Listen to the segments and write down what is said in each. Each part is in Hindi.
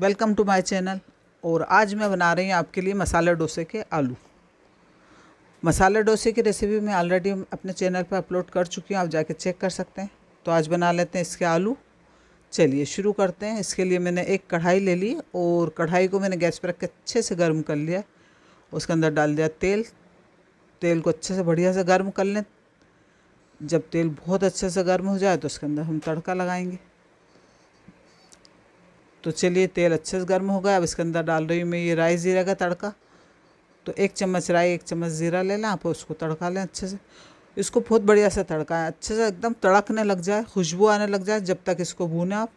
वेलकम टू माय चैनल और आज मैं बना रही हूँ आपके लिए मसाला डोसे के आलू मसाला डोसे की रेसिपी मैं ऑलरेडी अपने चैनल पर अपलोड कर चुकी हूँ आप जाके चेक कर सकते हैं तो आज बना लेते हैं इसके आलू चलिए शुरू करते हैं इसके लिए मैंने एक कढ़ाई ले ली और कढ़ाई को मैंने गैस पर रख के अच्छे से गर्म कर लिया उसके अंदर डाल दिया तेल तेल को अच्छे से बढ़िया से गर्म कर लें जब तेल बहुत अच्छे से गर्म हो जाए तो उसके अंदर हम तड़का लगाएंगे तो चलिए तेल अच्छे से गर्म हो गया अब इसके अंदर डाल रही हूँ मैं ये राई ज़ीरा का तड़का तो एक चम्मच राई एक चम्मच ज़ीरा ले लें आप उसको तड़का लें अच्छे से इसको बहुत बढ़िया से तड़काएँ अच्छे से एकदम तड़कने लग जाए खुशबू आने लग जाए जब तक इसको भूने आप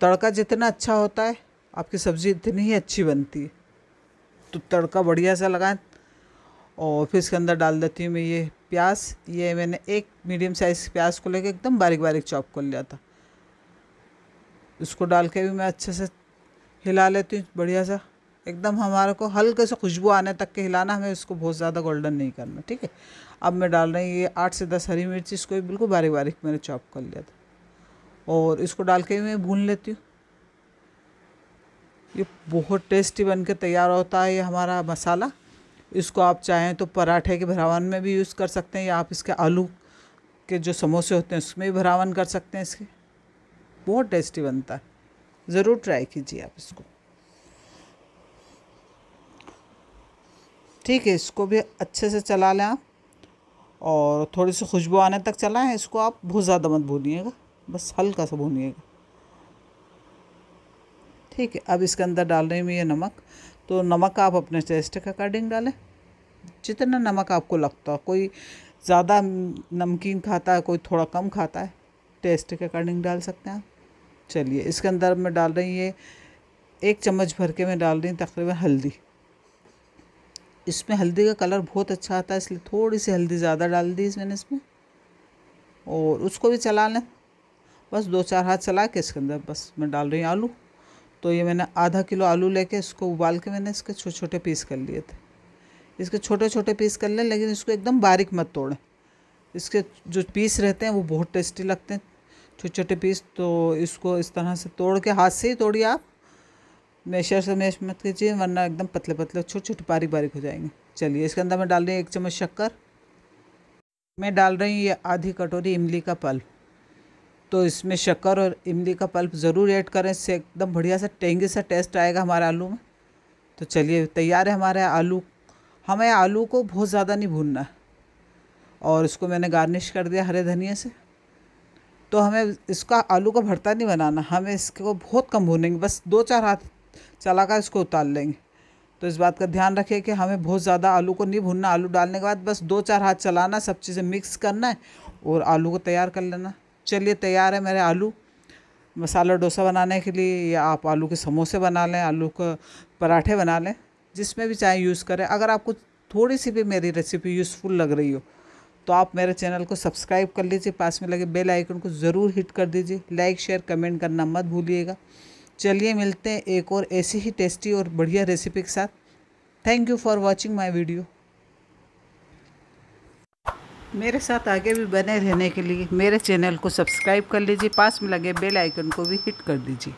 तड़का जितना अच्छा होता है आपकी सब्ज़ी इतनी ही अच्छी बनती है तो तड़का बढ़िया सा लगाएं और फिर इसके अंदर डाल देती हूँ मैं ये प्याज ये मैंने एक मीडियम साइज़ प्याज को लेकर एकदम बारीक बारीक चॉप कर लिया था इसको डाल के भी मैं अच्छे से हिला लेती हूँ बढ़िया सा एकदम हमारे को हल्के से खुशबू आने तक के हिलाना हमें इसको बहुत ज़्यादा गोल्डन नहीं करना ठीक है अब मैं डाल रही हूँ ये आठ से दस हरी मिर्ची इसको बिल्कुल बारीक बारीक मैंने चॉप कर लिया था और इसको डाल के भी मैं भून लेती हूँ ये बहुत टेस्टी बन के तैयार होता है ये हमारा मसाला इसको आप चाहें तो पराठे के भरावन में भी यूज़ कर सकते हैं या आप इसके आलू के जो समोसे होते हैं उसमें भी भरावन कर सकते हैं इसके बहुत टेस्टी बनता है ज़रूर ट्राई कीजिए आप इसको ठीक है इसको भी अच्छे से चला लें आप और थोड़ी सी खुशबू आने तक चलाएं इसको आप बहुत ज़्यादा मत भूनिएगा बस हल्का सा भूनिएगा ठीक है अब इसके अंदर डाल रही हूँ ये नमक तो नमक आप अपने टेस्ट के अकॉर्डिंग डालें जितना नमक आपको लगता है कोई ज़्यादा नमकीन खाता है कोई थोड़ा कम खाता है टेस्ट के अकॉर्डिंग डाल सकते हैं आप चलिए इसके अंदर मैं डाल रही ये एक चम्मच भर के मैं डाल रही हूँ तकरीबन हल्दी इसमें हल्दी का कलर बहुत अच्छा आता है इसलिए थोड़ी सी हल्दी ज़्यादा डाल दी मैंने इसमें और उसको भी चला लें बस दो चार हाथ चला के इसके अंदर बस मैं डाल रही हूँ आलू तो ये मैंने आधा किलो आलू लेके इसको उबाल के मैंने इसके छोटे छोटे पीस कर लिए थे इसके छोटे छोटे पीस कर लें लेकिन इसको एकदम बारीक मत तोड़ें इसके जो पीस रहते हैं वो बहुत टेस्टी लगते हैं छोटे छोटे पीस तो इसको इस तरह से तोड़ के हाथ से ही तोड़िए आप मेशर से मेश मत कीजिए वरना एकदम पतले पतले छोटे छोटे बारीक बारीक हो जाएंगे चलिए इसके अंदर मैं डाल रही हूँ एक चम्मच शक्कर मैं डाल रही हूँ ये आधी कटोरी इमली का पल्प तो इसमें शक्कर और इमली का पल्प ज़रूर ऐड करें इससे एकदम बढ़िया सा टेंगे सा टेस्ट आएगा हमारे आलू में तो चलिए तैयार है हमारे आलू हमें आलू को बहुत ज़्यादा नहीं भूनना और इसको मैंने गार्निश कर दिया हरे धनिया से तो हमें इसका आलू का भरता नहीं बनाना हमें इसको बहुत कम भूनेंगे बस दो चार हाथ चला कर इसको उतार लेंगे तो इस बात का ध्यान रखें कि हमें बहुत ज़्यादा आलू को नहीं भूनना आलू डालने के बाद बस दो चार हाथ चलाना सब चीज़ें मिक्स करना है और आलू को तैयार कर लेना चलिए तैयार है मेरे आलू मसाला डोसा बनाने के लिए या आप आलू के समोसे बना लें आलू के पराठे बना लें जिसमें भी चाहे यूज़ करें अगर आपको थोड़ी सी भी मेरी रेसिपी यूज़फुल लग रही हो तो आप मेरे चैनल को सब्सक्राइब कर लीजिए पास में लगे बेल आइकन को ज़रूर हिट कर दीजिए लाइक शेयर कमेंट करना मत भूलिएगा चलिए मिलते हैं एक और ऐसी ही टेस्टी और बढ़िया रेसिपी के साथ thank you for watching my video मेरे साथ आगे भी बने रहने के लिए मेरे चैनल को सब्सक्राइब कर लीजिए पास में लगे बेल आइकन को भी हिट कर दीजिए